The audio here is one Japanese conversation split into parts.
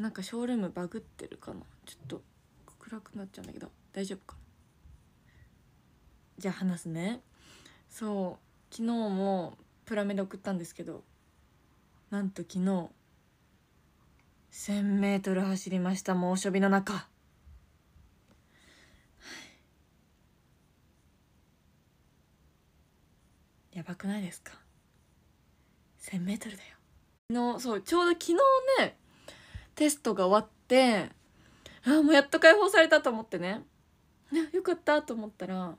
なんかショールームバグってるかなちょっと暗くなっちゃうんだけど大丈夫かなじゃあ話すねそう昨日もプラメで送ったんですけどなんと昨日 1000m 走りました猛暑日の中 やばくないですか 1000m だよ昨日そうちょうど昨日ねテストが終わってあもうやっと解放されたと思ってねよかったと思ったら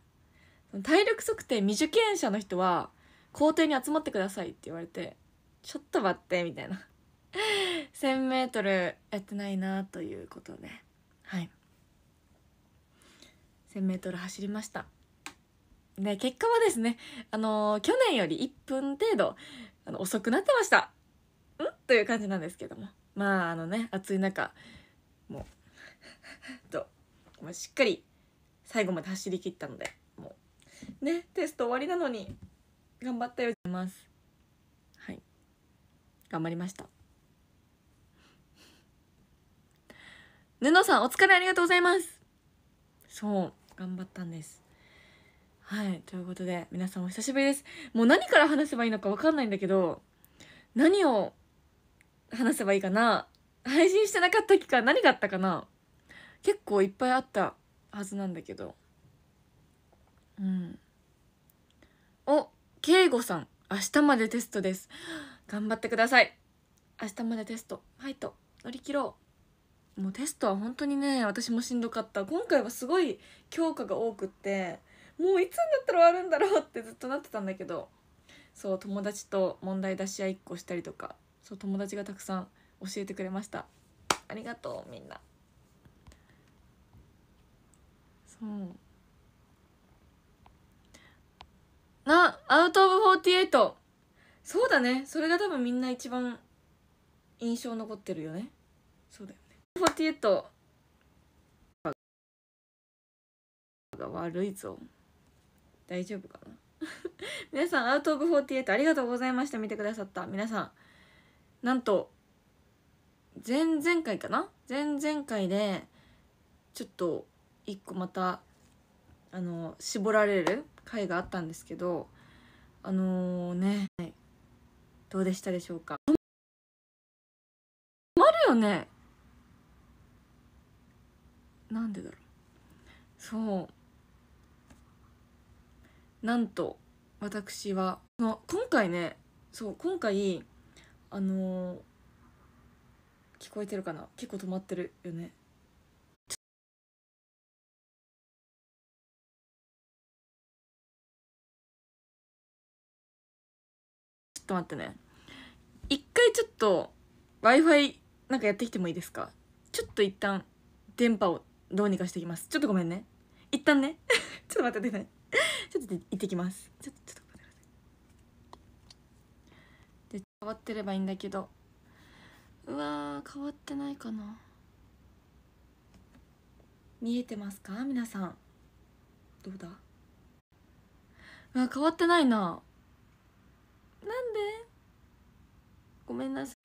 体力測定未受験者の人は校庭に集まってくださいって言われてちょっと待ってみたいな 1000m やってないなということではい 1000m 走りましたで結果はですねあのー、去年より1分程度あの遅くなってましたんという感じなんですけどもまああのね暑い中もうともうしっかり最後まで走り切ったのでもうねテスト終わりなのに頑張ったよますはい頑張りました布さんお疲れありがとうございますそう頑張ったんですはいということで皆さんお久しぶりですもう何から話せばいいのか分かんないんだけど何を話せばいいかな配信してなかった期間何があったかな結構いっぱいあったはずなんだけどうんおけいごさん明日までテストです頑張ってください明日までテストファイト乗り切ろうもうテストは本当にね私もしんどかった今回はすごい強化が多くってもういつになったら終わるんだろうってずっとなってたんだけどそう友達と問題出し合いっこしたりとかそう友達がたくさん教えてくれましたありがとうみんなそうなアウト・オブ・48そうだねそれが多分みんな一番印象残ってるよねそうだよねフォーティエ4トが悪いぞ大丈夫かな 皆さんアウト・オブ・フォーティエ4トありがとうございました見てくださった皆さんなんと前々回かな前々回でちょっと一個またあの絞られる回があったんですけどあのー、ね、どうでしたでしょうか止まるよねなんでだろうそうなんと私は、あ、今回ねそう今回あのー、聞こえてるかな結構止まってるよねちょっと待ってね一回ちょっと w i f i なんかやってきてもいいですかちょっと一旦電波をどうにかしていきますちょっとごめんね一旦ね ちょっと待っててねちょっと行ってきますちょっとで変わってればいいんだけどうわ変わってないかな見えてますか皆さんどうだうわ変わってないななんでごめんなさい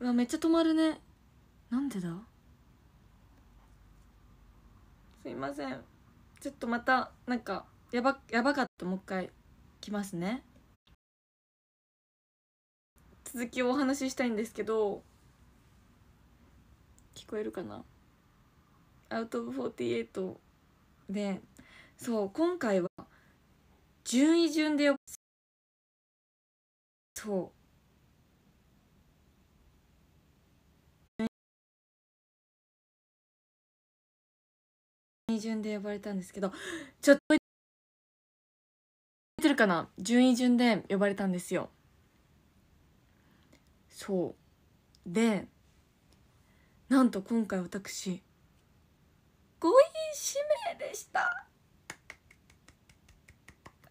うわめっちゃ止まるねなんでだすいませんちょっとまたなんかやばやばかったもう一回来ますね続きをお話ししたいんですけど聞こえるかなアウトオブ48でそう今回は順位順でよそう順で呼ばれたんですけどちょっとてるかな順位順で呼ばれたんですよそうでなんと今回私5位指名でしたあ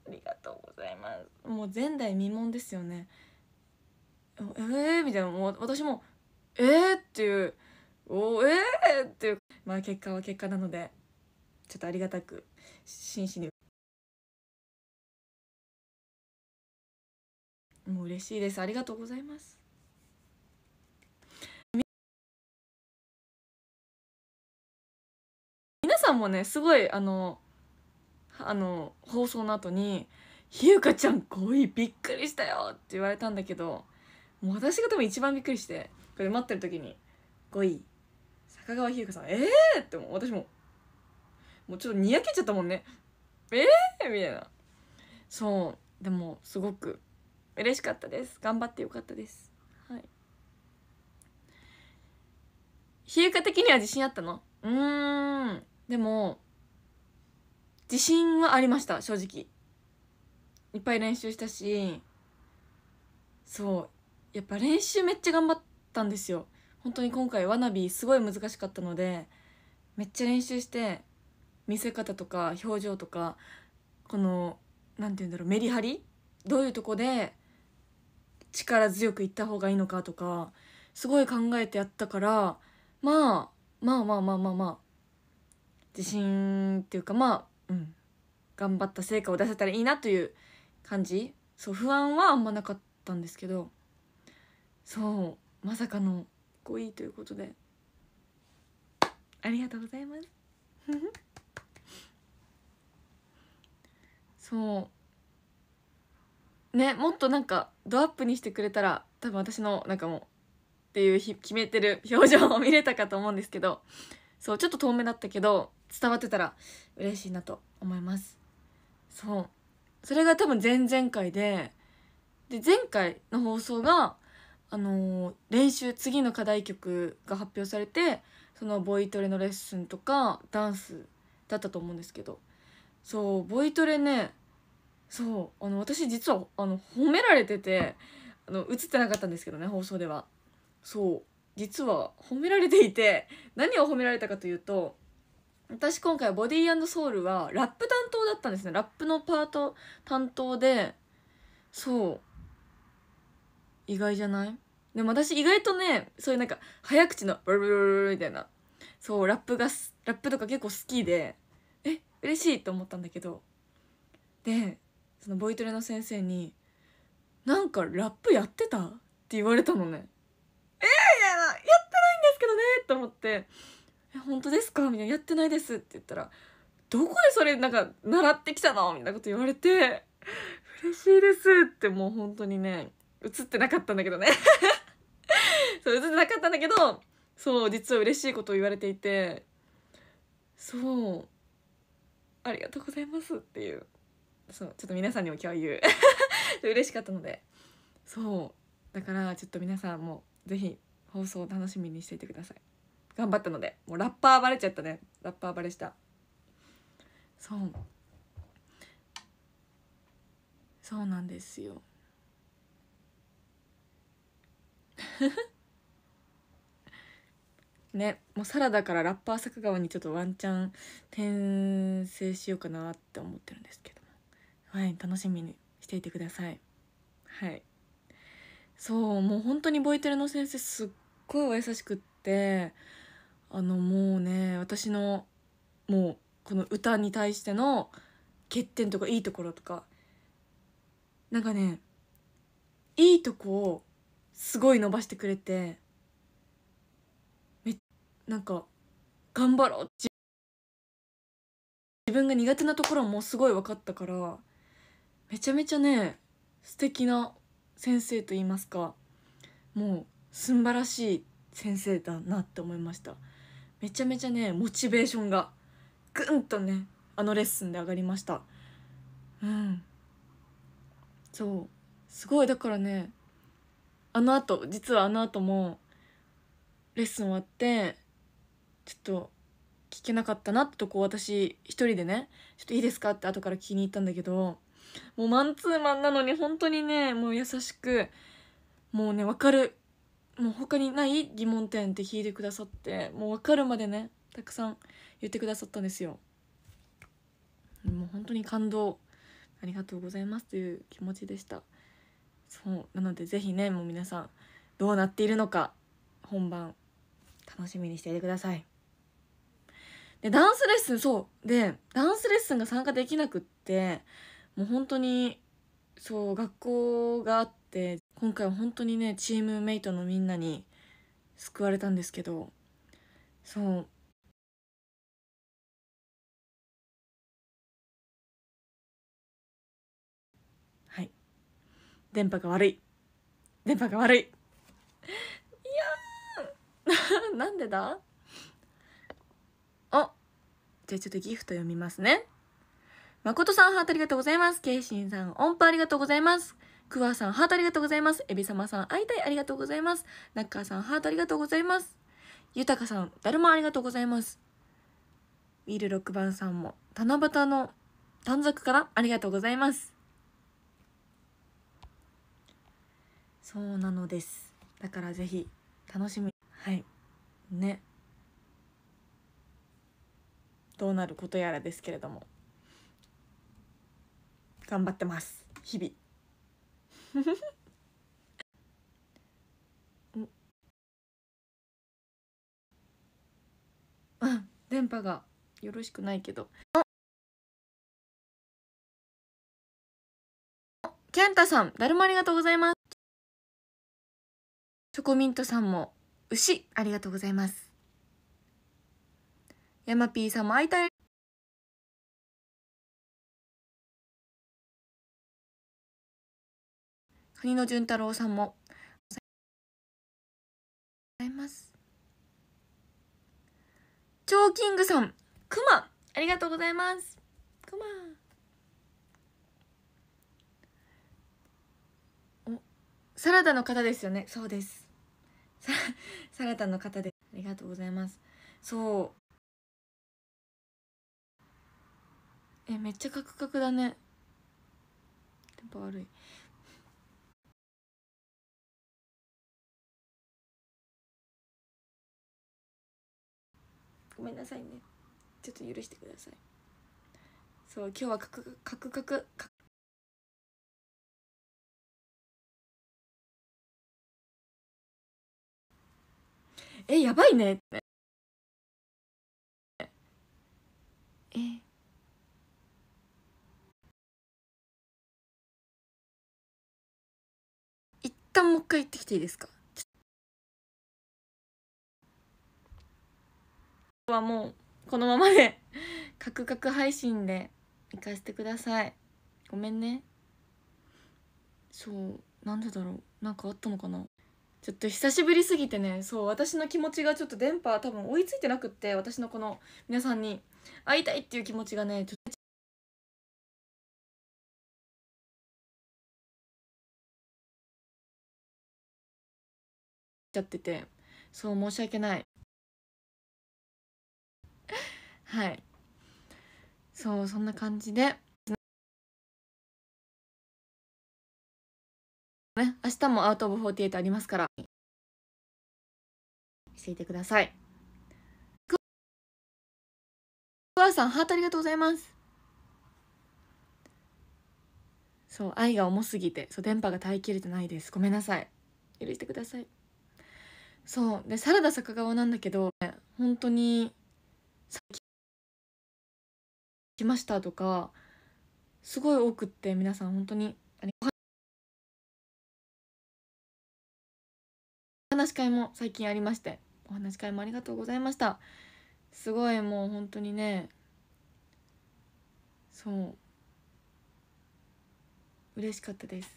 りがとうございますもう前代未聞ですよねえー、みたいなもう私もえー、っていうおえー、っていうまあ結果は結果なのでちょっとありがたく真摯にもう嬉しいですありがとうございます皆さんもねすごいあのあの放送の後に「ひゆかちゃん5位びっくりしたよ!」って言われたんだけどもう私が多分一番びっくりしてこれ待ってる時に5位坂川ひゆかさん「ええー!」って私ももうちょっとにやけちゃったもんねええー、みたいなそうでもすごく嬉しかったです頑張ってよかったですはい比喩化的には自信あったのうんでも自信はありました正直いっぱい練習したしそうやっぱ練習めっちゃ頑張ったんですよ本当に今回わなびすごい難しかったのでめっちゃ練習して見せ方とか表情とかこの何て言うんだろうメリハリどういうとこで力強くいった方がいいのかとかすごい考えてやったから、まあ、まあまあまあまあまあ自信っていうかまあうん頑張った成果を出せたらいいなという感じそう不安はあんまなかったんですけどそうまさかの5位ということでありがとうございます。そうねもっとなんかドアップにしてくれたら多分私のなんかもうっていう決めてる表情を見れたかと思うんですけどそうちょっと遠目だったけど伝わってたら嬉しいなと思いますそうそれが多分前々回でで前回の放送があのー、練習次の課題曲が発表されてそのボイトレのレッスンとかダンスだったと思うんですけどそうボイトレねそうあの私実はあの褒められててあの映ってなかったんですけどね放送ではそう実は褒められていて何を褒められたかというと私今回ボディーソウルはラップ担当だったんですねラップのパート担当でそう意外じゃないでも私意外とねそういうなんか早口のブルブルブルみたいなそうラップがラップとか結構好きでえ嬉しいと思ったんだけどでそのボイトレの先生に「なんかラップやってた?」って言われたのね。えー、いややってないんですけどねと思って「え本当ですか?」みたいな「やってないです」って言ったら「どこでそれなんか習ってきたの?」みたいなこと言われて「嬉しいです」ってもう本当にね映ってなかったんだけどね そう映ってなかったんだけどそう実は嬉しいことを言われていてそうありがとうございますっていうそうちょっと皆さんにも共有 嬉しかったのでそうだからちょっと皆さんも是非放送を楽しみにしていてください頑張ったのでもうラッパーバレちゃったねラッパーバレしたそうそうなんですよ ねもうサラダからラッパー作川にちょっとワンチャン転生しようかなって思ってるんですけどはい楽しみにしていてくださいはいそうもう本当にボイテルの先生すっごいお優しくってあのもうね私のもうこの歌に対しての欠点とかいいところとかなんかねいいとこをすごい伸ばしてくれてめなんか頑張ろう自分が苦手なところもすごい分かったからめちゃめちゃね素敵な先生と言いますかもうすんばらしい先生だなって思いましためちゃめちゃねモチベーションがぐんとねあのレッスンで上がりましたうんそうすごいだからねあのあと実はあのあともレッスン終わってちょっと聞けなかったなってとこ私一人でねちょっといいですかって後から聞きに行ったんだけどもうマンツーマンなのに本当にねもう優しくもうね分かるもう他にない疑問点って聞いてくださってもう分かるまでねたくさん言ってくださったんですよもう本当に感動ありがとうございますという気持ちでしたそうなので是非ねもう皆さんどうなっているのか本番楽しみにしていてくださいでダンスレッスンそうでダンスレッスンが参加できなくってもう本当にそう学校があって今回は本当にねチームメイトのみんなに救われたんですけどそうはい電波が悪い電波が悪いいや なんでだあじゃあちょっとギフト読みますね誠さん、ハートありがとうございます。ケイシンさん、音符ありがとうございます。クワさん、ハートありがとうございます。エビ様さん、会いたいありがとうございます。ナッカーさん、ハートありがとうございます。ゆたかさん、だるまありがとうございます。ウィル6番さんも、七夕の短冊からありがとうございます。そうなのです。だからぜひ、楽しみ。はい。ね。どうなることやらですけれども。頑張ってます日々 電波がよろしくないけどキャンタさんだるまありがとうございますチョコミントさんも牛ありがとうございますヤマピーさんも会いたい国の潤太郎さんもございますチョーキングさんくまありがとうございますくまおサラダの方ですよねそうですサラダの方でありがとうございますそうえめっちゃカクカクだねテンポ悪いごめんなさいねちょっと許してくださいそう今日はカクカクカクカクえやばいねえ一旦もう一回行ってきていいですかはもうこのままで カクカク配信で行かせてくださいごめんねそうなんでだろうなんかあったのかなちょっと久しぶりすぎてねそう私の気持ちがちょっと電波多分追いついてなくって私のこの皆さんに会いたいっていう気持ちがねちょっとちゃっててそう申し訳ない はいそうそんな感じでね明日もアウトオブフォーティエイトありますからしていてくださいクワさんハートありがとうございますそう愛が重すぎてそう電波が耐えきれてないですごめんなさい許してくださいそうでサラダ坂川なんだけど本当にさっき来ましたとかすごい多くって皆さん本当にお話し会も最近ありましてお話し会もありがとうございましたすごいもう本当にねそう嬉しかったです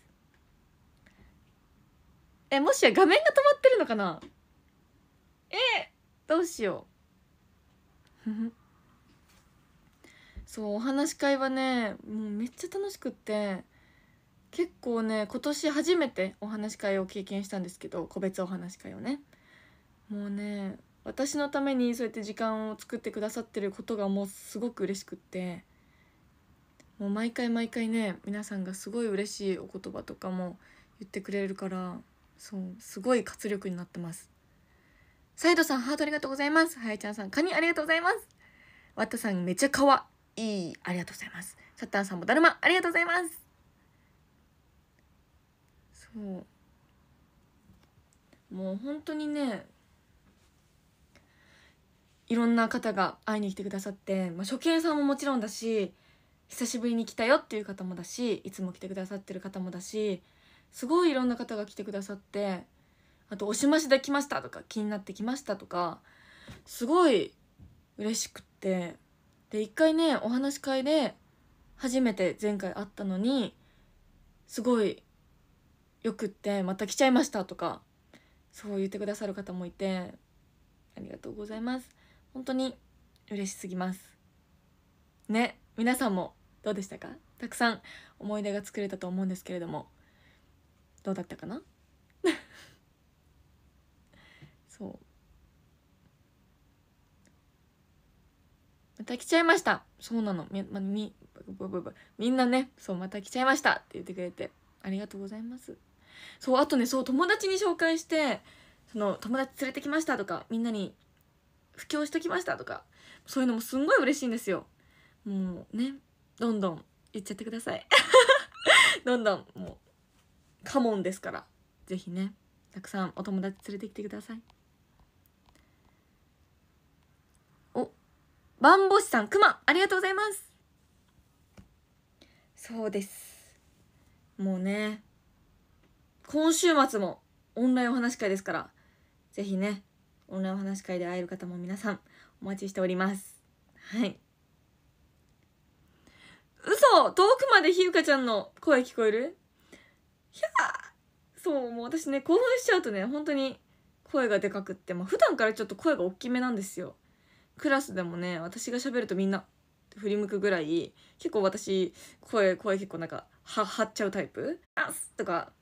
えもしや画面が止まってるのかなえどうしよう そうお話し会はねもうめっちゃ楽しくって結構ね今年初めてお話し会を経験したんですけど個別お話し会をねもうね私のためにそうやって時間を作ってくださってることがもうすごく嬉しくってもう毎回毎回ね皆さんがすごい嬉しいお言葉とかも言ってくれるからそうすごい活力になってますサイドさん、ハートありがとうございます。はやちゃんさん、カニありがとうございます。ワットさん、めっちゃかわいい。ありがとうございます。シャッターさんもだるま、ありがとうございます。そう。もう本当にね、いろんな方が会いに来てくださって、まあ、初見さんももちろんだし、久しぶりに来たよっていう方もだし、いつも来てくださってる方もだし、すごいいろんな方が来てくださって、あと「おしましできました」とか「気になってきました」とかすごい嬉しくってで一回ねお話し会で初めて前回会ったのにすごいよくって「また来ちゃいました」とかそう言ってくださる方もいてありがとうございます本当に嬉しすぎますね皆さんもどうでしたかたくさん思い出が作れたと思うんですけれどもどうだったかなまた来ちゃいましたそうなのみ,、ま、みみんなねそうまた来ちゃいましたって言ってくれてありがとうございますそうあとねそう友達に紹介してその友達連れてきましたとかみんなに布教しときましたとかそういうのもすんごい嬉しいんですよもうねどんどん言っちゃってください どんどんもうカモンですから是非ねたくさんお友達連れてきてくださいバンボシさん、くま、ありがとうございます。そうです。もうね、今週末もオンラインお話会ですから、ぜひね、オンラインお話会で会える方も皆さんお待ちしております。はい。嘘遠くまでひゆかちゃんの声聞こえるひゃーそう、もう私ね、興奮しちゃうとね、本当に声がでかくって、まあ普段からちょっと声が大きめなんですよ。クラスでもね私が喋るとみんな振り向くぐらい結構私声声結構なんかは張っちゃうタイプあっとか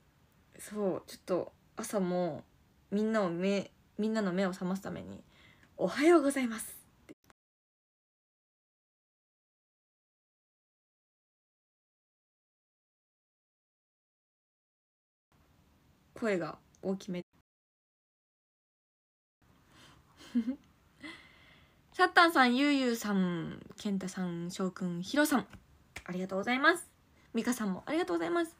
そうちょっと朝もみんなを目みんなの目を覚ますために「おはようございます」声が大きめサッタンさん、ゆうゆうさん、ケンタさん、しょうくん、ひろさん、ありがとうございます。美香さんもありがとうございます。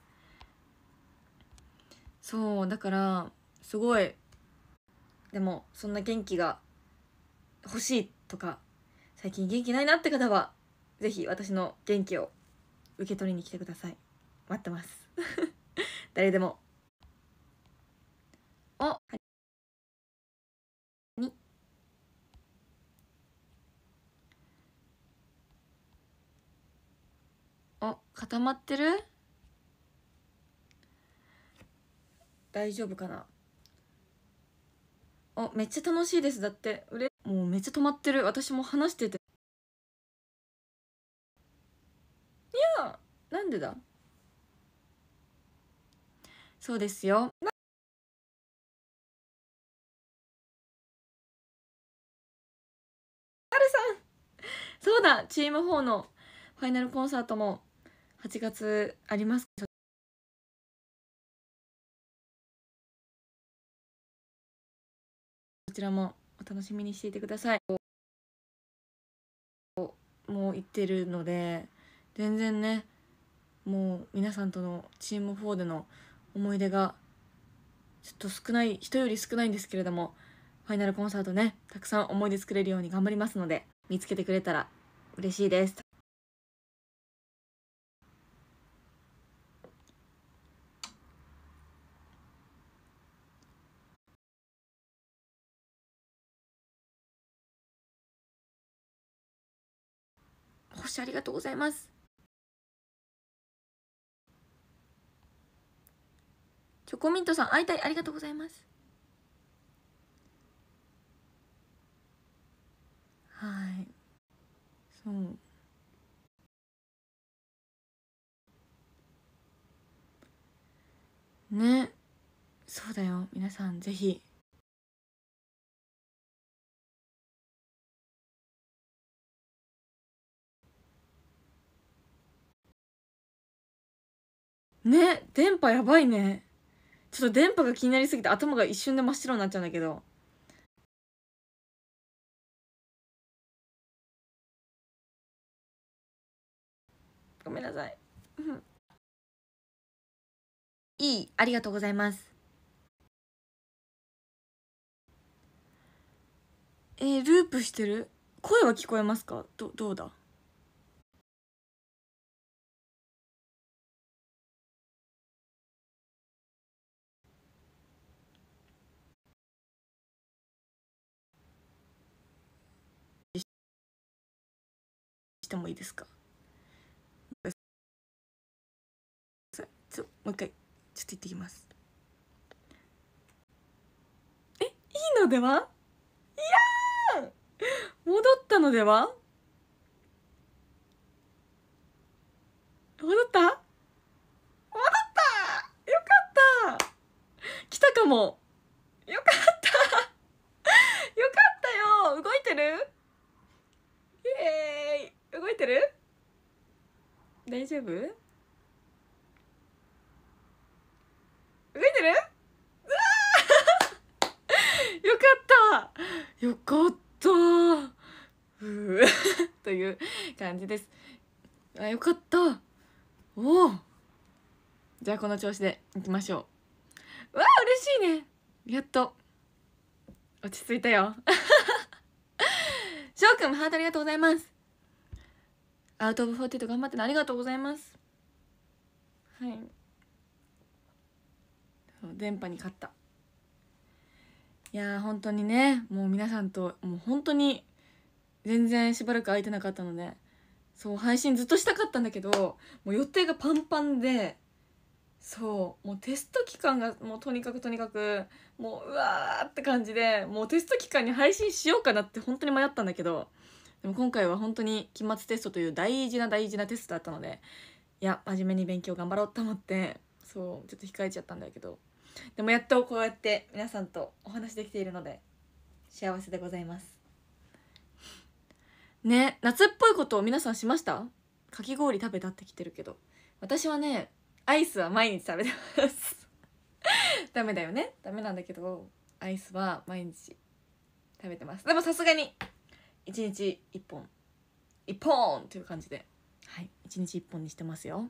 そう、だから、すごい、でも、そんな元気が欲しいとか、最近元気ないなって方は、ぜひ私の元気を受け取りに来てください。待ってます。誰でも。お、お固まってる大丈夫かなおめっちゃ楽しいですだってうれもうめっちゃ止まってる私も話してていやなんでだそうですよるさん そうだチーム4のファイナルコンサートも8月ありますこちらもお楽しみにしていてくださいもう行ってるので全然ねもう皆さんとのチーム4での思い出がちょっと少ない人より少ないんですけれどもファイナルコンサートねたくさん思い出作れるように頑張りますので見つけてくれたら嬉しいです視ありがとうございます。チョコミントさん、会いたい、ありがとうございます。はい。そう。ね。そうだよ。皆さん、ぜひ。ね電波やばいねちょっと電波が気になりすぎて頭が一瞬で真っ白になっちゃうんだけどごめんなさいいいありがとうございますえー、ループしてる声は聞こえますかどどうだしてもいいですかちょもう一回ちょっと行ってきますえいいのではいや戻ったのでは戻った戻ったよかった来たかもよかったよかったよ動いてるイエーイ動いてる大丈夫動いてる よかったよかった という感じですあよかったおおじゃあこの調子でいきましょうわあ嬉しいねやっと落ち着いたよ 翔くんハートありがとうございますアウト・オブ・フォーティート頑張ってありがとうございますはい電波に勝ったいやー本当にねもう皆さんともう本当に全然しばらく空いてなかったのでそう配信ずっとしたかったんだけどもう予定がパンパンでそうもうテスト期間がもうとにかくとにかくもううわーって感じでもうテスト期間に配信しようかなって本当に迷ったんだけどでも今回は本当に期末テストという大事な大事なテストだったのでいや真面目に勉強頑張ろうと思ってそうちょっと控えちゃったんだけどでもやっとこうやって皆さんとお話できているので幸せでございますね夏っぽいことを皆さんしましたかき氷食べたってきてるけど私はねアイスは毎日食べてます ダメだよねダメなんだけどアイスは毎日食べてますでもさすがに1日1本1本という感じではい1日1本にしてますよ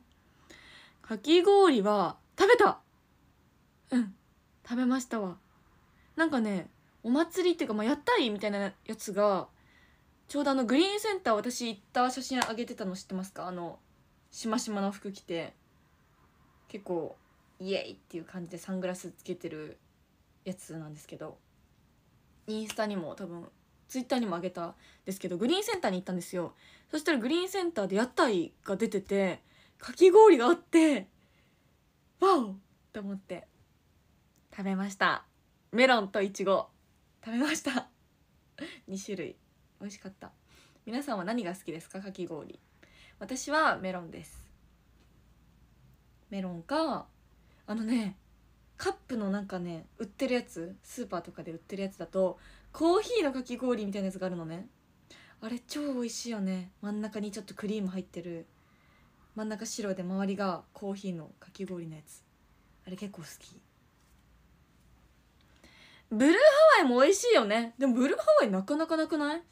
かき氷は食べたうん食べましたわなんかねお祭りっていうか、まあ、たりみたいなやつがちょうどあのグリーンセンター私行った写真あげてたの知ってますかあのしましまの服着て結構イエイっていう感じでサングラスつけてるやつなんですけどインスタにも多分ツイッターにもあげたんですけどグリーンセンターに行ったんですよそしたらグリーンセンターで屋台が出ててかき氷があってわおと思って食べましたメロンとイチゴ食べました2 種類美味しかった皆さんは何が好きですかかき氷私はメロンですメロンかあのねカップのなんかね売ってるやつスーパーとかで売ってるやつだとコーヒーのかき氷みたいなやつがあるのねあれ超美味しいよね真ん中にちょっとクリーム入ってる真ん中白で周りがコーヒーのかき氷のやつあれ結構好きブルーハワイも美味しいよねでもブルーハワイなかなかなくない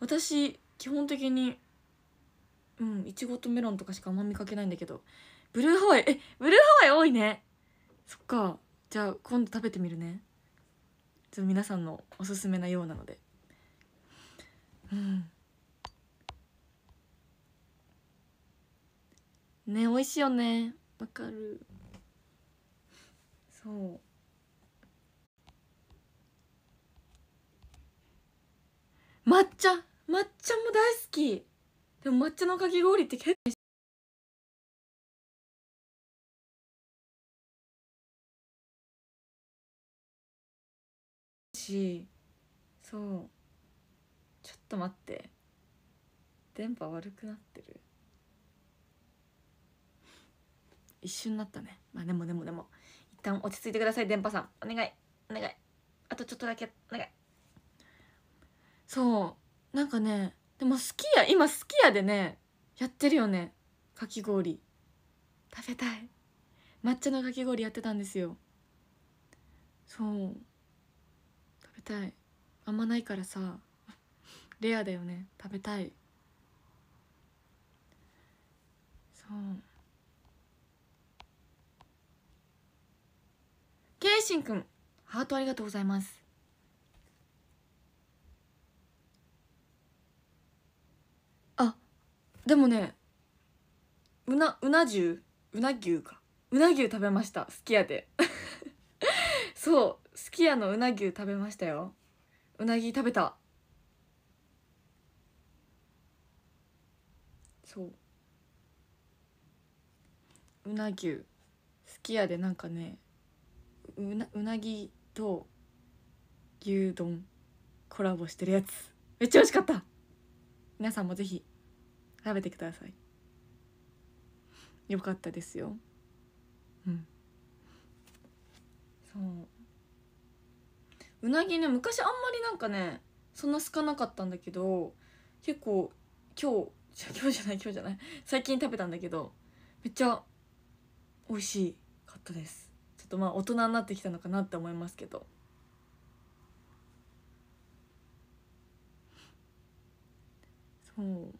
私基本的にうんいちごとメロンとかしかあんま見かけないんだけどブルーハワイえブルーハワイ多いねそっかじゃあ今度食べてみるねちょっと皆さんのおすすめなようなのでうんね美味しいよねわかるそう抹茶抹茶も大好きでも抹茶のかき氷って結構しそうちょっと待って電波悪くなってる一瞬なったねまあでもでもでも一旦落ち着いてください電波さんお願いお願いあとちょっとだけお願いそうなんかねでも好きや今好きやでねやってるよねかき氷食べたい抹茶のかき氷やってたんですよそうたいあんまないからさレアだよね食べたいそうケイシンくんハートありがとうございますあでもねうなうな重うな牛かうな牛食べましたすき家でそうすき家のうなぎう食べましたようなぎ食べたそううなぎゅうすき家でなんかねうなうなぎと牛丼コラボしてるやつめっちゃ美味しかった皆さんもぜひ食べてくださいよかったですようんそううなぎね昔あんまりなんかねそんな好かなかったんだけど結構今日今日じゃない今日じゃない最近食べたんだけどめっちゃ美味しかったですちょっとまあ大人になってきたのかなって思いますけどそう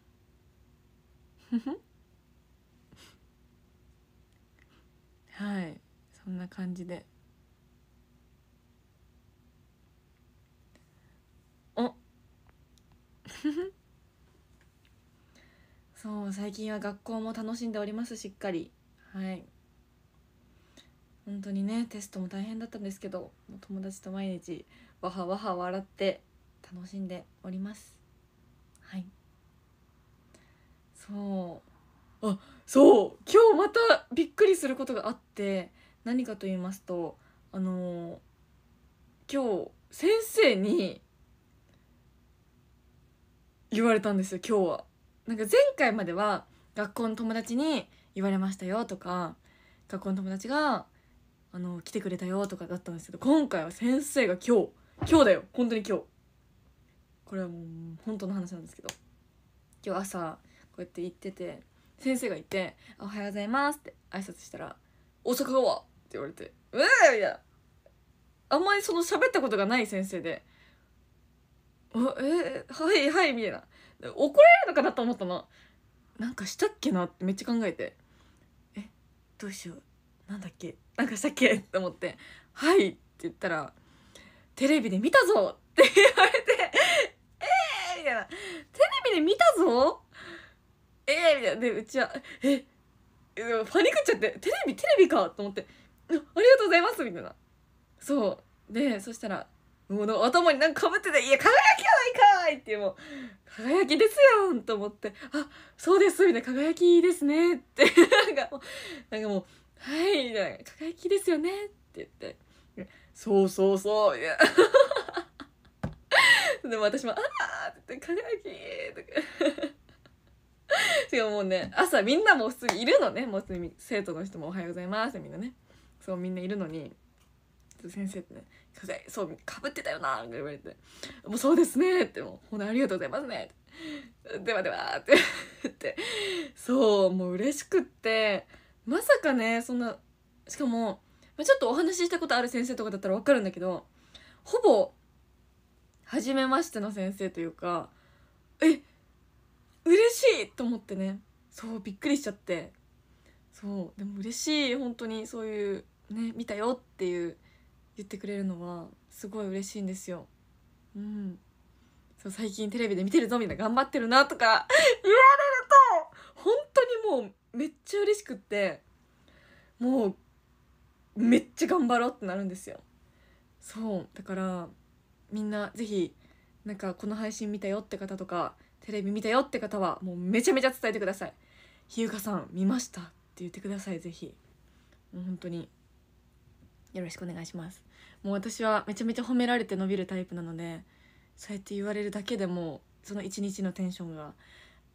はいそんな感じで。そう最近は学校も楽しんでおりますしっかりはい本当にねテストも大変だったんですけど友達と毎日わはわは笑って楽しんでおりますはいそうあそう今日またびっくりすることがあって何かと言いますとあのー、今日先生に言われたんですよ今日は。なんか前回までは学校の友達に言われましたよとか学校の友達があの来てくれたよとかだったんですけど今回は先生が今日今日だよ本当に今日これはもう本当の話なんですけど今日朝こうやって行ってて先生がって「おはようございます」って挨拶したら「大阪はって言われて「うえ!」みたいなあんまりその喋ったことがない先生でえはいはいみたいな怒られるのかなと思ったのなんかしたっけなってめっちゃ考えてえどうしようなんだっけなんかしたっけって思って「はい」って言ったら「テレビで見たぞ!」って言われて「ええー!」みたいな「テレビで見たぞええー!」みたいなでうちは「えパニクっちゃってテレビテレビか!」と思って「ありがとうございます」みたいなそうでそしたらもう頭になんかかぶってて「いや輝きやないかい!」ってもう「輝きですやん!」と思って「あそうです」みたいな「輝きですね」ってなんかもう「なんかもうはい」みたいな「輝きですよね」って言って「そうそうそう」みたいなでも私も「ああ!」って言って「輝き!」とかしかももうね朝みんなもう普通にいるのねもう普通に生徒の人も「おはようございます」みんなねそうみんないるのにそ先生ってね「先生そうかぶってたよな」って言われて「もうそうですね」って「もうほなありがとうございますね」ではでは」って言ってそうもう嬉しくってまさかねそんなしかも、ちょっとお話ししたことある先生とかだったら分かるんだけどほぼ初めましての先生というかえ嬉しいと思ってねそうびっくりしちゃってそうでも嬉しい本当にそういうね見たよっていう言ってくれるのはすごい嬉しいんですよ。うん、そう最近テレビで見てるぞみんな頑張ってるなとか言われると本当にもうめっちゃ嬉しくってもうめっちゃ頑張ろうってなるんですよ。そうだからみんな是非なんかこの配信見たよって方とかテレビ見たよって方はもうめちゃめちゃ伝えてください。ひゆかさん見ましたって言ってください是非。もう本当によろしくお願いしますもう私はめちゃめちゃ褒められて伸びるタイプなのでそうやって言われるだけでもその一日のテンションが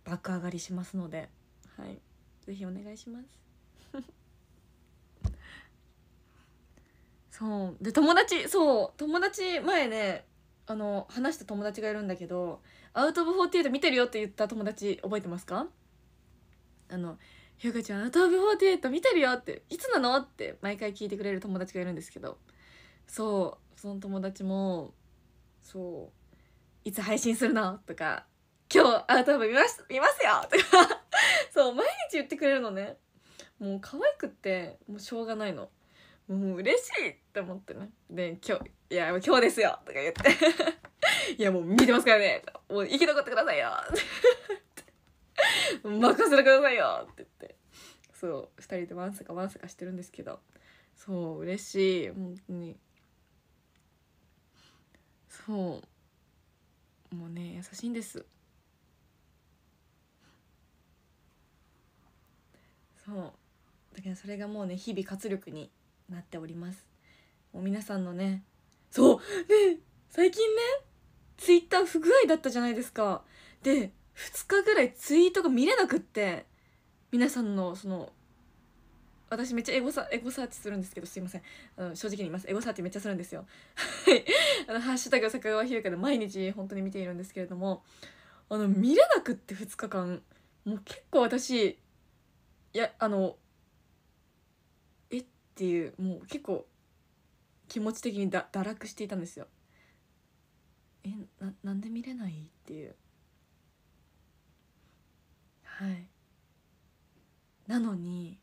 爆上がりしますのではいぜひお願いします そうで友達そう友達前ねあの話した友達がいるんだけど「アウト・オブ・48」見てるよって言った友達覚えてますかあの「優かちゃんアウト・オブ・48見てるよ」って「いつなの?」って毎回聞いてくれる友達がいるんですけどそうその友達もそう「いつ配信するの?」とか「今日アウト・オブ見ます見ますよ!」とか そう毎日言ってくれるのねもう可愛くってもうしょうがないのもう嬉しいって思ってねで「今日いや今日ですよ」とか言って「いやもう見てますからね」もう生き残ってくださいよ」任せてくださいよ」ってそう2人でわんさかわんさかしてるんですけどそう嬉しい本当にそうもうね優しいんですそうだからそれがもうね日々活力になっておりますもう皆さんのねそうね最近ねツイッター不具合だったじゃないですかで2日ぐらいツイートが見れなくって皆さんのその私めっちゃエゴサエゴサーチするんですけどすいませんあの正直に言いますエゴサーチめっちゃするんですよあのハッシュタグ坂川ひるかで毎日本当に見ているんですけれどもあの見れなくって2日間もう結構私いやあのえっていうもう結構気持ち的にだ堕落していたんですよえななんで見れないっていうはいなのに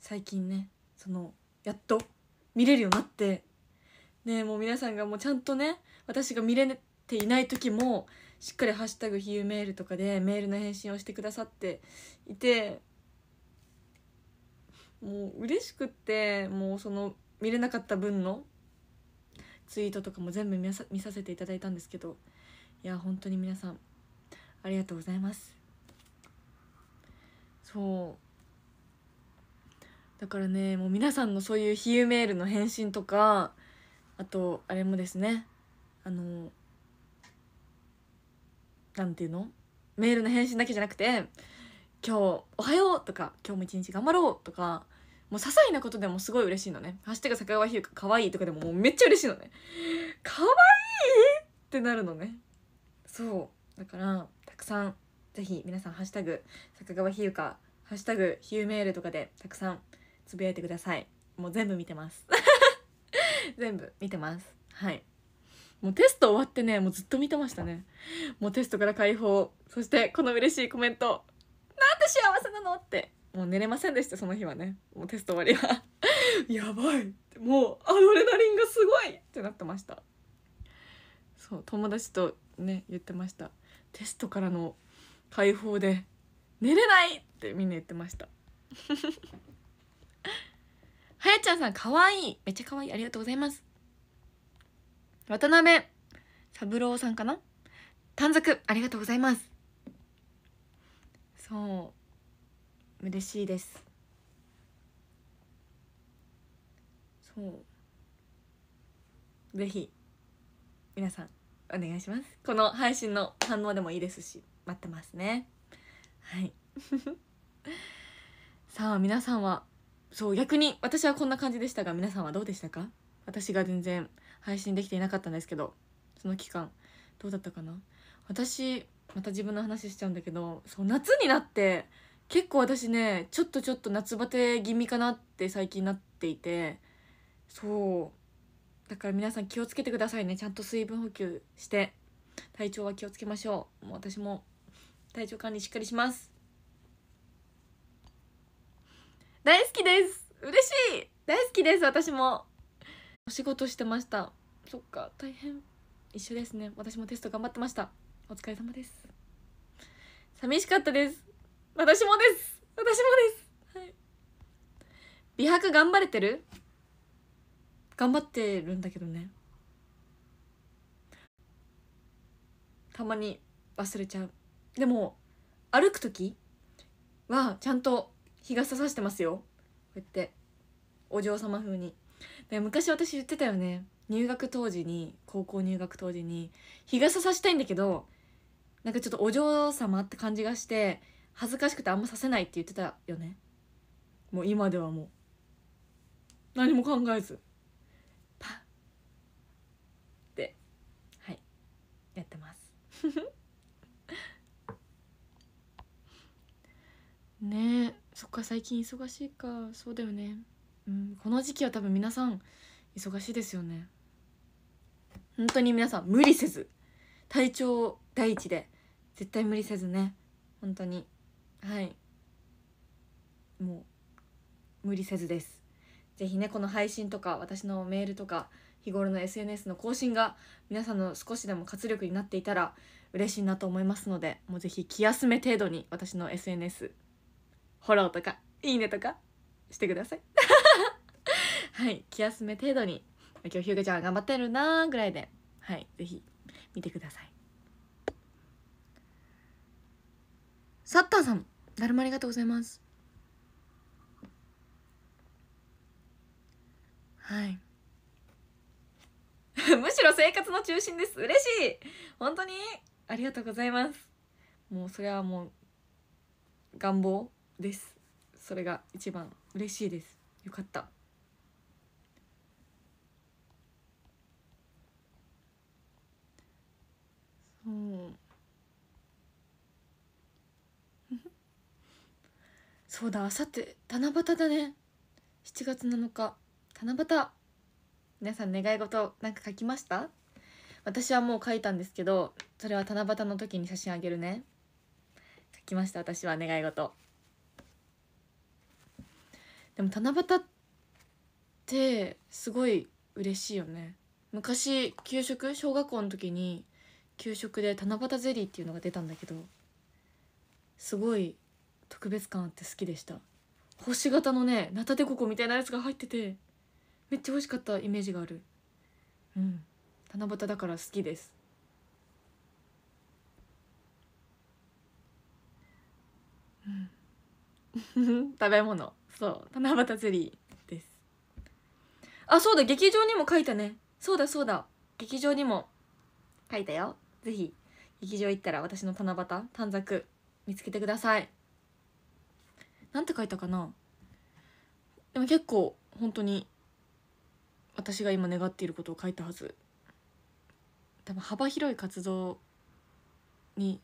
最近ねそのやっと見れるようになってねもう皆さんがもうちゃんとね私が見れていない時もしっかり「ハッシュタグ比喩メール」とかでメールの返信をしてくださっていてもう嬉しくってもうその見れなかった分のツイートとかも全部見させていただいたんですけどいや本当に皆さんありがとうございますそうだからねもう皆さんのそういう比喩メールの返信とかあとあれもですねあのなんていうのメールの返信だけじゃなくて「今日おはよう」とか「今日も一日頑張ろう」とかもう些細なことでもすごい嬉しいのね「ハッシュタグ坂川ひゆかかわいい」とかでももうめっちゃ嬉しいのねかわいいってなるのねそうだからたくさんぜひ皆さん、ハッシュタグ、坂川ひゆか、ハッシュタグ、ヒューメールとかでたくさんつぶやいてください。もう全部見てます。全部見てます。はい。もうテスト終わってね、もうずっと見てましたね。もうテストから解放。そして、この嬉しいコメント。なんて幸せなのって。もう寝れませんでした、その日はね。もうテスト終わりは。やばい。もう、アドレナリンがすごいってなってました。そう、友達とね、言ってました。テストからの解放で寝れないってみんな言ってました はやちゃんさんかわいいめっちゃかわいいありがとうございます渡辺三郎さんかな短冊ありがとうございますそう嬉しいですそうぜひ皆さんお願いしますこの配信の反応でもいいですし待ってますねはい さあ皆さんはそう逆に私はこんな感じでしたが皆さんはどうでしたか私が全然配信できていなかったんですけどその期間どうだったかな私また自分の話しちゃうんだけどそう夏になって結構私ねちょっとちょっと夏バテ気味かなって最近なっていてそうだから皆さん気をつけてくださいねちゃんと水分補給して体調は気をつけましょうもう私も体調管理しっかりします大好きです嬉しい大好きです私もお仕事してましたそっか大変一緒ですね私もテスト頑張ってましたお疲れ様です寂しかったです私もです私もです、はい、美白頑張れてる頑張ってるんだけどねたまに忘れちゃうでも歩く時はちゃんと日傘さしてますよこうやってお嬢様風に昔私言ってたよね入学当時に高校入学当時に日傘さしたいんだけどなんかちょっとお嬢様って感じがして恥ずかしくてあんまさせないって言ってたよねもう今ではもう何も考えずパッってはいやってますねそっか最近忙しいかそうだよねうんこの時期は多分皆さん忙しいですよね本当に皆さん無理せず体調第一で絶対無理せずね本当にはいもう無理せずです是非ねこの配信とか私のメールとか日頃の SNS の更新が皆さんの少しでも活力になっていたら嬉しいなと思いますのでもう是非気休め程度に私の SNS フォローとかいいねとかしてください はい気休め程度に今日ひゅうかちゃん頑張ってるなーぐらいではいぜひ見てくださいサッターさんだるまありがとうございますはい むしろ生活の中心です嬉しい本当にありがとうございますもうそれはもう願望ですそれが一番嬉しいですよかったそう そうだあさって七夕だね7月7日七夕皆さん願い事なんか書きました私はもう書いたんですけどそれは七夕の時に写真あげるね書きました私は願い事でも七夕ってすごい嬉しいよね昔給食小学校の時に給食で七夕ゼリーっていうのが出たんだけどすごい特別感あって好きでした星型のねナタデココみたいなやつが入っててめっちゃ美味しかったイメージがあるうん七夕だから好きですうん 食べ物そう七夕ゼリーですあそうだ劇場にも書いたねそうだそうだ劇場にも書いたよぜひ劇場行ったら私の七夕短冊見つけてくださいなんて書いたかなでも結構本当に私が今願っていることを書いたはず多分幅広い活動に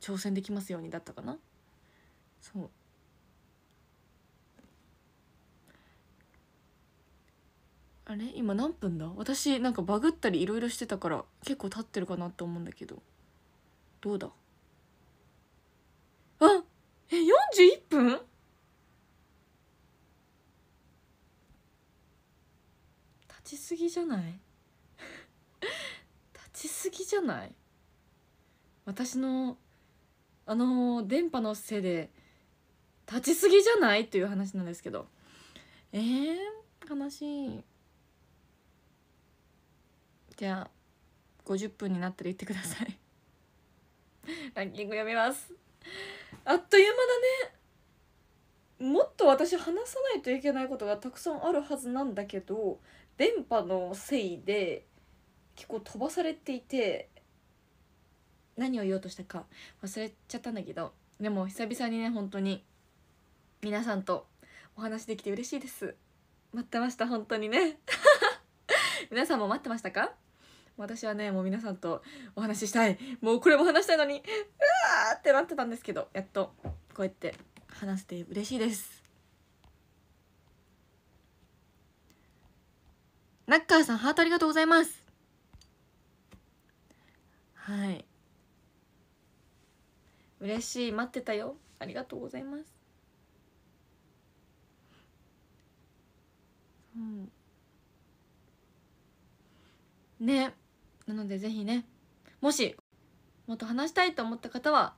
挑戦できますようにだったかなそうあれ今何分だ私なんかバグったりいろいろしてたから結構経ってるかなって思うんだけどどうだあえ41分立ちすぎじゃない 立ちすぎじゃない私のあの電波のせいで立ちすぎじゃないっていう話なんですけどえー、悲しい。じゃあ50分になったら言ってください ランキング読みますあっという間だねもっと私話さないといけないことがたくさんあるはずなんだけど電波のせいで結構飛ばされていて何を言おうとしたか忘れちゃったんだけどでも久々にね本当に皆さんとお話できて嬉しいです待ってました本当にね 皆さんも待ってましたか私はねもう皆さんとお話ししたいもうこれも話したいのにうわーってなってたんですけどやっとこうやって話せて嬉しいですナッカーさんハートありがとうございますはい嬉しい待ってたよありがとうございますうんねなのでぜひねもしもっと話したいと思った方は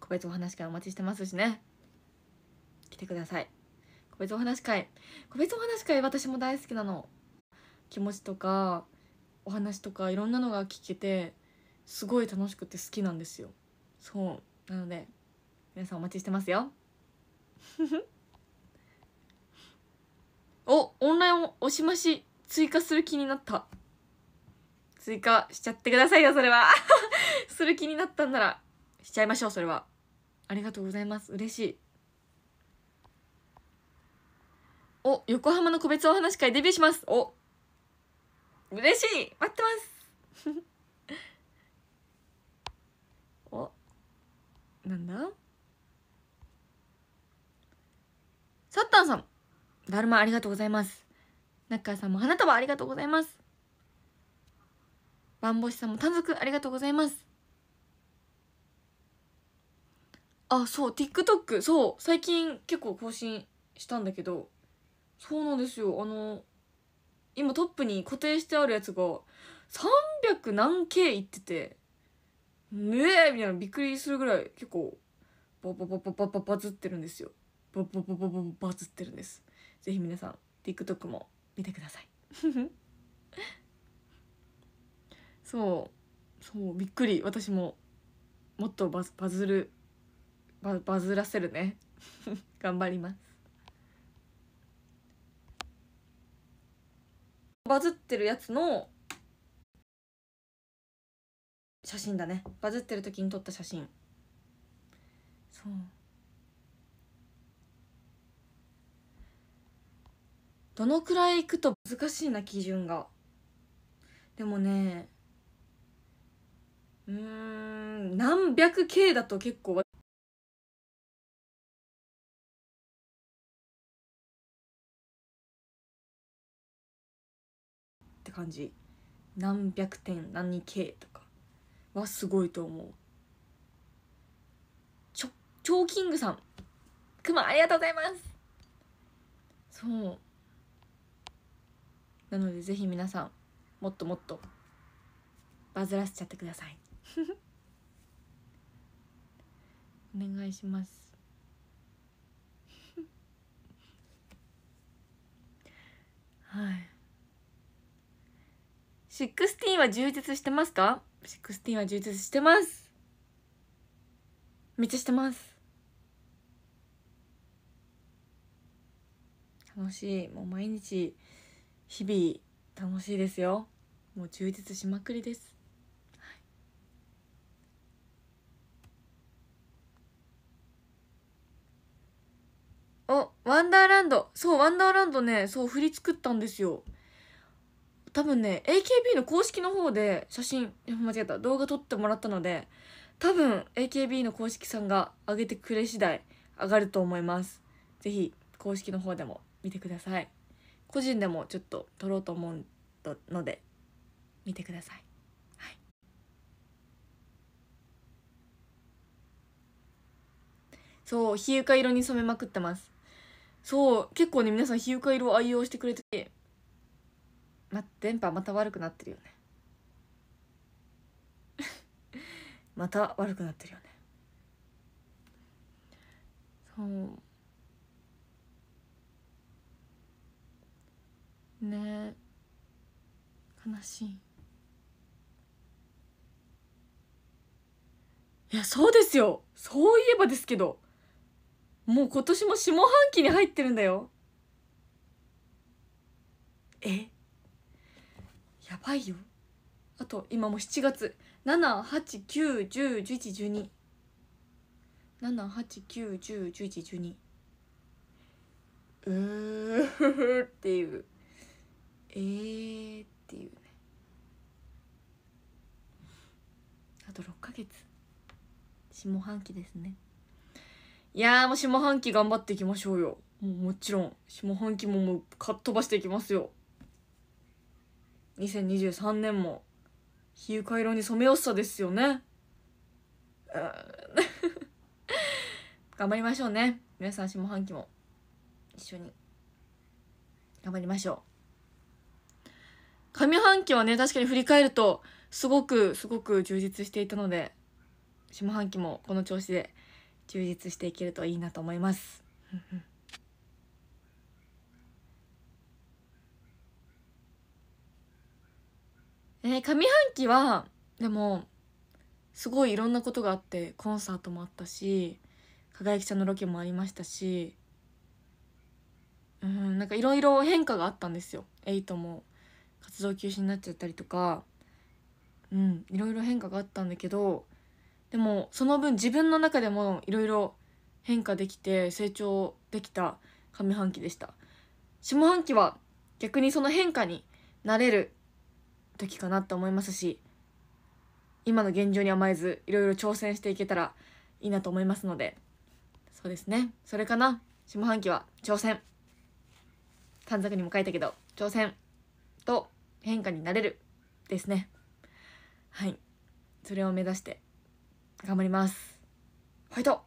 個別お話会お待ちしてますしね来てください個別お話会個別お話会私も大好きなの気持ちとかお話とかいろんなのが聞けてすごい楽しくて好きなんですよそうなので皆さんお待ちしてますよ おオンラインをおしまし追加する気になった追加しちゃってくださいよ、それは。する気になったんなら、しちゃいましょう、それは。ありがとうございます。嬉しい。お、横浜の個別お話会デビューします。お、嬉しい待ってます お、なんだサッタンさん、だるまありがとうございます。中ッさんも花束ありがとうございます。ワンボシさんも短冊ありがとうございますあそう TikTok そう最近結構更新したんだけどそうなんですよあの今トップに固定してあるやつが300何 K いっててねえみたいなびっくりするぐらい結構バババババババズってるんですよバババババババズってるんですぜひ皆さん TikTok も見てくださいふふ。そうそうびっくり私ももっとバズバズるババズらせるね 頑張りますバズってるやつの写真だねバズってる時に撮った写真そうどのくらいいくと難しいな基準がでもねうん何百系だと結構って感じ何百点何系とかはすごいと思うちょチョーキングさんくまありがとうございますそうなのでぜひ皆さんもっともっとバズらせちゃってください お願いします はいシックスティーンは充実してますかシックスティーンは充実してますめっちゃしてます楽しいもう毎日日々楽しいですよもう充実しまくりですワンダーランド。そう、ワンダーランドね、そう、振り作ったんですよ。多分ね、AKB の公式の方で写真、間違えた、動画撮ってもらったので、多分 AKB の公式さんが上げてくれ次第上がると思います。ぜひ、公式の方でも見てください。個人でもちょっと撮ろうと思うので、見てください。はい。そう、日床色に染めまくってます。そう結構ね皆さん皮膚科色を愛用してくれてて、ま、電波また悪くなってるよね また悪くなってるよねそうね悲しいいやそうですよそういえばですけどもう今年も下半期に入ってるんだよえやばいよあと今もう7月789101112 789101112うーっていうえーっていうねあと6ヶ月下半期ですねいやーもう下半期頑張っていきましょうよ。もうもちろん、下半期ももうかっ飛ばしていきますよ。2023年も、比喩回廊に染めよっさですよね。うん、頑張りましょうね。皆さん下半期も、一緒に、頑張りましょう。上半期はね、確かに振り返ると、すごく、すごく充実していたので、下半期もこの調子で、充実していけるといいなと思います。えー、上半期はでもすごいいろんなことがあってコンサートもあったし輝きちゃんのロケもありましたしうんなんかいろいろ変化があったんですよ。エイトも活動休止になっちゃったりとかうんいろいろ変化があったんだけどでもその分自分の中でもいろいろ変化できて成長できた上半期でした下半期は逆にその変化になれる時かなと思いますし今の現状に甘えずいろいろ挑戦していけたらいいなと思いますのでそうですねそれかな下半期は挑戦短冊にも書いたけど挑戦と変化になれるですねはいそれを目指して頑張ります。ファイト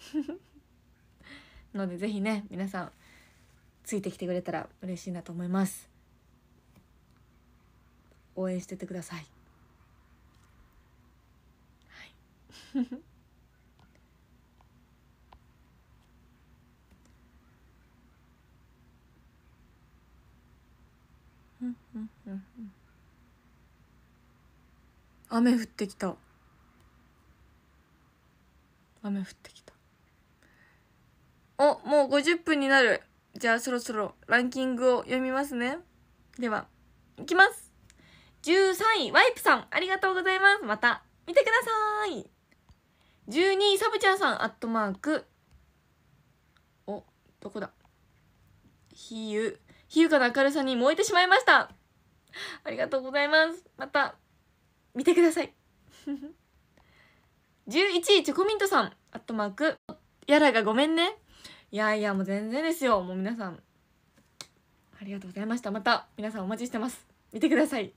のでぜひね皆さんついてきてくれたら嬉しいなと思います応援しててください、はい、うんうんうんうん雨降ってきた雨降ってきたおもう50分になるじゃあそろそろランキングを読みますねではいきます13位ワイプさんありがとうございますまた見てください12位サブちゃんさんアットマークおどこだ比喩比喩から明るさに燃えてしまいましたありがとうございますまた見てください11 位チョコミントさんアットマークやらがごめんねいやいやもう全然ですよもう皆さんありがとうございましたまた皆さんお待ちしてます見てください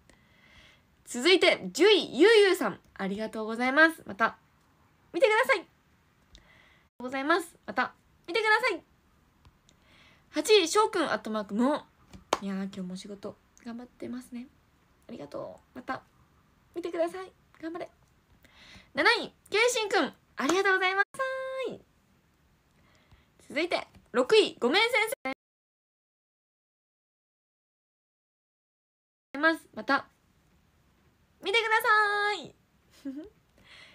続いて10位ゆうゆうさんありがとうございますまた見てくださいございますまた見てください8位翔くんアットマークもいや今日も仕事頑張ってますねありがとうまた見てください頑張れ7位謙信くんありがとうございます続いて6位ごめん先生ますまた見てください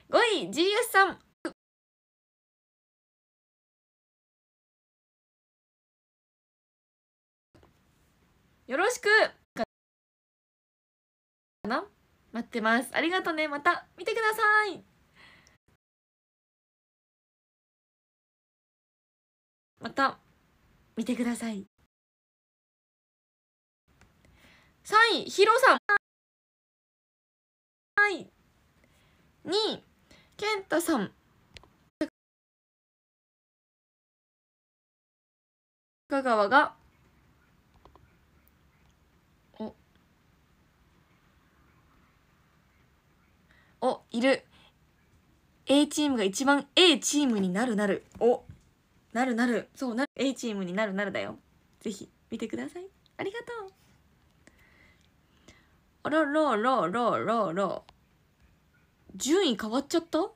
5 位 GS さんよろしくかな待ってますありがとうねまた見てくださいまた見てください3位ヒロさんはい2位健太さん香川がおいる A チームが一番 A チームになるなるおなるなるそうなる A チームになるなるだよぜひ見てくださいありがとうあらららららら順位変わっちゃった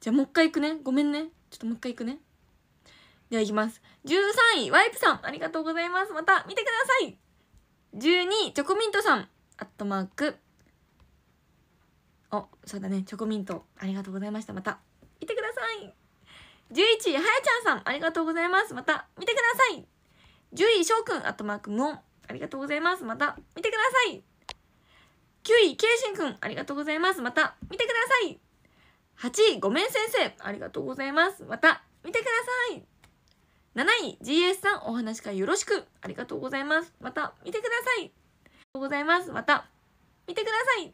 じゃあもう一回いくねごめんねちょっともう一回いくねではいきます13位ワイプさんありがとうございますまた見てください12位チョコミントさんアットマークおそうだねチョコミントありがとうございましたまた見てください11位はやちゃんさんありがとうございますまた見てください10位翔ょくんあとマークもありがとうございますまた見てください9位けいしんくんありがとうございますまた見てください8位ごめん先生ありがとうございますまた見てください7位 GS さんお話会よろしくありがとうございますまた見てくださいありがとうございますまた見てください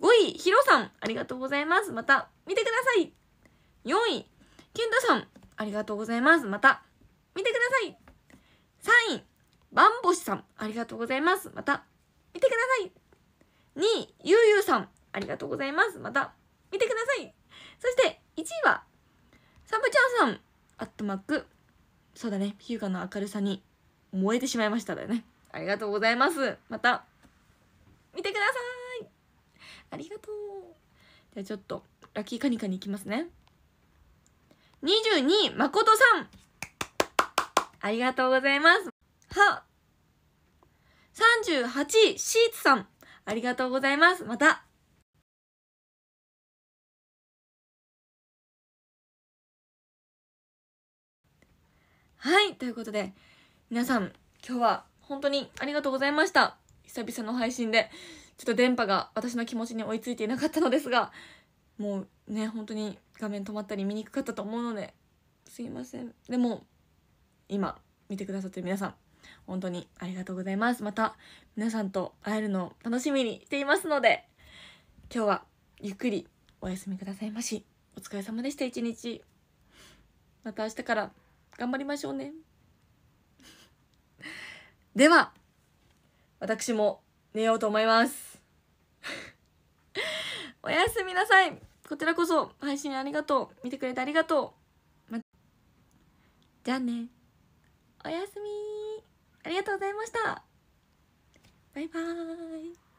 5位、ヒロさん、ありがとうございます。また、見てください。4位、ケンタさん、ありがとうございます。また、見てください。3位、バンボシさん、ありがとうございます。また、見てください。2位、ゆうゆうさん、ありがとうございます。また、見てください。そして、1位は、サブちゃんさん、アットマック、そうだね、ヒューガの明るさに燃えてしまいましただよね。ありがとうございます。また、見てください。ありがとうじゃあちょっとラッキーカニカに行きますね22誠さんありがとうございますは38シーツさんありがとうございますまたはいということで皆さん今日は本当にありがとうございました久々の配信でちょっと電波が私の気持ちに追いついていなかったのですがもうね本当に画面止まったり見にくかったと思うのですいませんでも今見てくださってる皆さん本当にありがとうございますまた皆さんと会えるのを楽しみにしていますので今日はゆっくりお休みくださいましお疲れ様でした一日また明日から頑張りましょうね では私も寝ようと思います おやすみなさいこちらこそ配信ありがとう見てくれてありがとう、ま、じゃあねおやすみありがとうございましたバイバーイ